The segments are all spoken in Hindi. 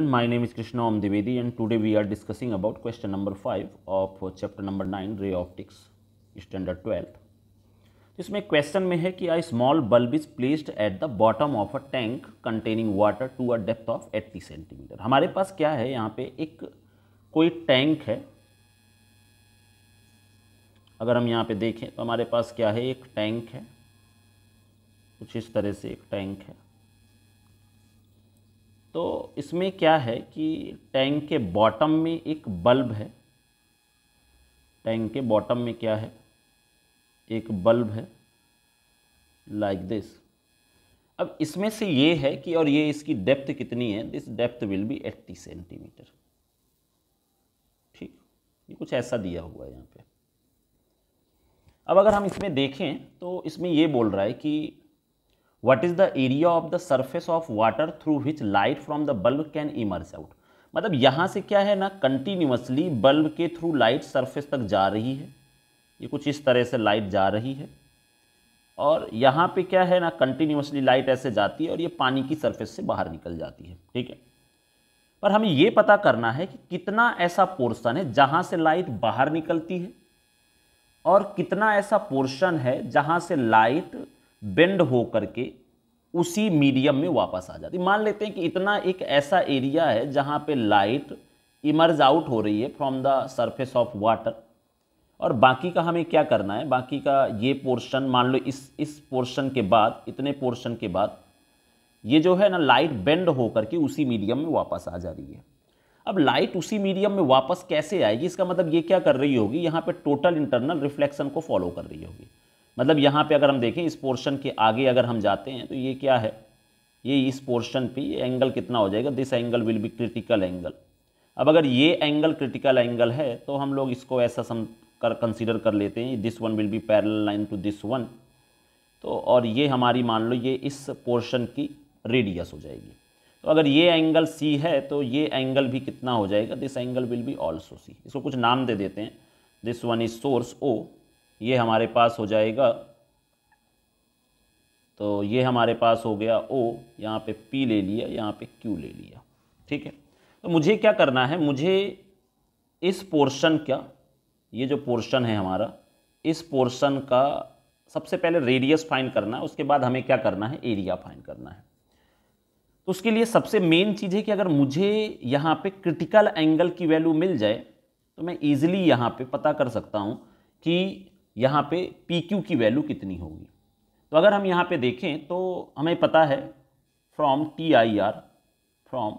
my name is Krishna Om Dwivedi and today we are discussing about question number five of chapter number nine ray optics standard twelfth इसमें क्वेश्चन में है कि a small bulb is placed at the bottom of a tank containing water to a depth of 80 centimetre हमारे पास क्या है यहाँ पे एक कोई टैंक है अगर हम यहाँ पे देखें तो हमारे पास क्या है एक टैंक है कुछ इस तरह से एक टैंक है तो इसमें क्या है कि टैंक के बॉटम में एक बल्ब है टैंक के बॉटम में क्या है एक बल्ब है लाइक like दिस अब इसमें से ये है कि और ये इसकी डेप्थ कितनी है this depth will be 80 centimetre ठीक ये कुछ ऐसा दिया हुआ है यहाँ पे अब अगर हम इसमें देखें तो इसमें ये बोल रहा है कि what is the area of the surface of water through which light from the bulb can emerge out मतलब यहाँ से क्या है ना कंटिन्यूसली बल्ब के थ्रू लाइट सरफेस तक जा रही है ये कुछ इस तरह से लाइट जा रही है और यहाँ पे क्या है ना कंटिन्यूसली लाइट ऐसे जाती है और ये पानी की सरफेस से बाहर निकल जाती है ठीक है पर हमें ये पता करना है कि कितना ऐसा पोर्शन है जहाँ से लाइट बाहर निकलती है और कितना ऐसा पोर्शन है जहाँ से लाइट बेंड हो करके उसी मीडियम में वापस आ जाती मान लेते हैं कि इतना एक ऐसा एरिया है जहाँ पे लाइट इमर्ज आउट हो रही है from the surface of water और बाकी का हमें क्या करना है बाकी का ये पोर्शन मान लो इस इस पोर्शन के बाद इतने पोर्शन के बाद ये जो है ना लाइट बेंड होकर के उसी मीडियम में वापस आ जा रही है अब लाइट उसी मीडियम में वापस कैसे आएगी इसका मतलब ये क्या कर रही होगी यहाँ पे टोटल इंटरनल रिफ्लेक्शन को फॉलो कर रही होगी मतलब यहाँ पे अगर हम देखें इस पोर्शन के आगे अगर हम जाते हैं तो ये क्या है ये इस पोर्शन पे ये एंगल कितना हो जाएगा this angle will be critical angle अब अगर ये एंगल क्रिटिकल एंगल है तो हम लोग इसको ऐसा सम कर कंसिडर कर लेते हैं this one will be parallel line to this one तो और ये हमारी मान लो ये इस पोर्शन की रेडियस हो जाएगी तो अगर ये एंगल सी है तो ये एंगल भी कितना हो जाएगा this angle will be also C इसको कुछ नाम दे देते हैं this one is source O ये हमारे पास हो जाएगा तो ये हमारे पास हो गया ओ यहाँ पे पी ले लिया यहाँ पे क्यू ले लिया ठीक है तो मुझे क्या करना है मुझे इस पोर्शन का ये जो पोर्शन है हमारा इस पोर्शन का सबसे पहले रेडियस फाइन करना है उसके बाद हमें क्या करना है एरिया फाइन करना है तो उसके लिए सबसे मेन चीज़ है कि अगर मुझे यहाँ पे क्रिटिकल एंगल की वैल्यू मिल जाए तो मैं ईजिली यहाँ पे पता कर सकता हूँ कि यहाँ पे पी क्यू की वैल्यू कितनी होगी तो अगर हम यहाँ पे देखें तो हमें पता है from T I R from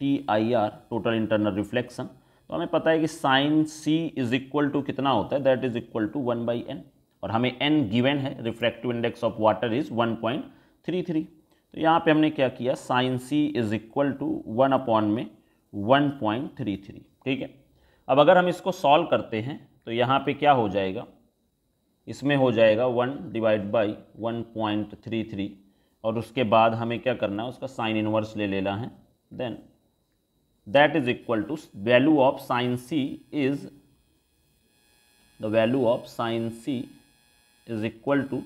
T I R total internal reflection तो हमें पता है कि sine C is equal to कितना होता है that is equal to one by N और हमें एन गिवेन है refractive index of water is one point three three तो यहाँ पे हमने क्या किया sine C is equal to one upon में वन पॉइंट थ्री थ्री ठीक है अब अगर हम इसको सॉल्व करते हैं तो यहाँ पे क्या हो जाएगा इसमें हो जाएगा one divide by one point three three और उसके बाद हमें क्या करना है उसका साइन इनवर्स ले लेना है then that is equal to value of sine C is the value of sine C is equal to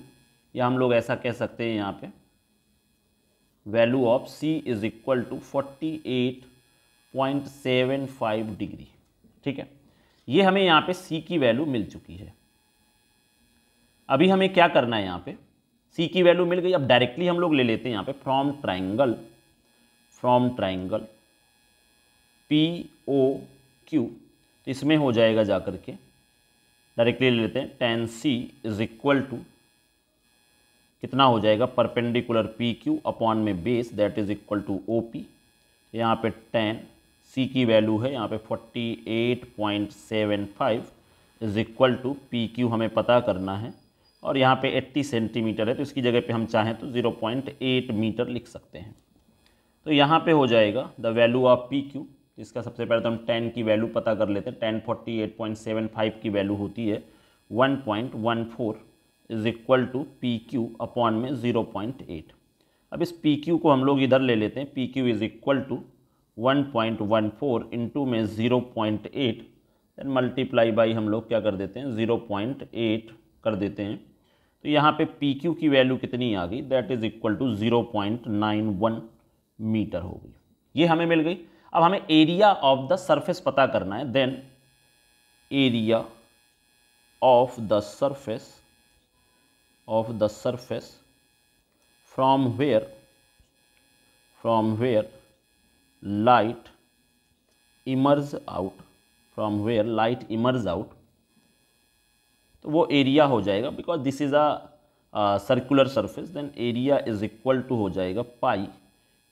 या हम लोग ऐसा कह सकते हैं यहाँ पे value of C is equal to forty eight point seven five degree ठीक है ये हमें यहाँ पे सी की वैल्यू मिल चुकी है अभी हमें क्या करना है यहाँ पे सी की वैल्यू मिल गई अब डायरेक्टली हम लोग ले लेते हैं यहाँ पे from triangle from triangle P O Q तो इसमें हो जाएगा जा कर के डायरेक्टली ले लेते हैं tan C is equal to कितना हो जाएगा परपेंडिकुलर पी क्यू अपॉन में base that is equal to O P यहाँ पे टेन सी की वैल्यू है यहाँ पे 48.75 is equal to P Q हमें पता करना है और यहाँ पे 80 सेंटीमीटर है तो इसकी जगह पे हम चाहें तो 0.8 मीटर लिख सकते हैं तो यहाँ पे हो जाएगा the value of P Q इसका सबसे पहले तो हम टेन की वैल्यू पता कर लेते हैं tan forty eight point seven five की वैल्यू होती है one point one four is equal to P Q upon में ज़ीरो पॉइंट एट अब इस पी क्यू को हम लोग इधर ले लेते हैं P Q is equal to 1.14 into में 0.8 देन मल्टीप्लाई बाई हम लोग क्या कर देते हैं 0.8 कर देते हैं तो यहाँ पे पी क्यू की वैल्यू कितनी आ गई that is equal to 0.91 metre हो गई ये हमें मिल गई अब हमें एरिया ऑफ द सरफेस पता करना है then area of the surface of the surface from where from where light emerge out from where light emerge out तो वो एरिया हो जाएगा because this is a circular surface then area is equal to हो जाएगा पाई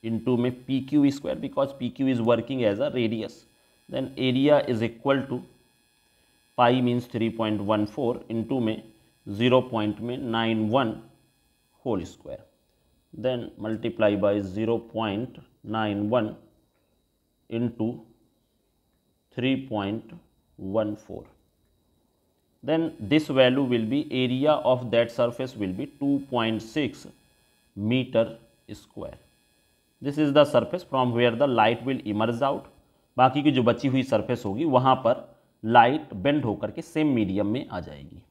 इनटू में P Q square because P Q is working as a radius then area is equal to pi means three point one four into में ज़ीरो पॉइंट में nine one whole square then multiply by zero point nine one into three point one four then this value will be area of that surface will be two point six metre square this is the surface from where the light will emerge out बाकी की जो बची हुई सर्फेस होगी वहाँ पर लाइट बेंड होकर के सेम मीडियम में आ जाएगी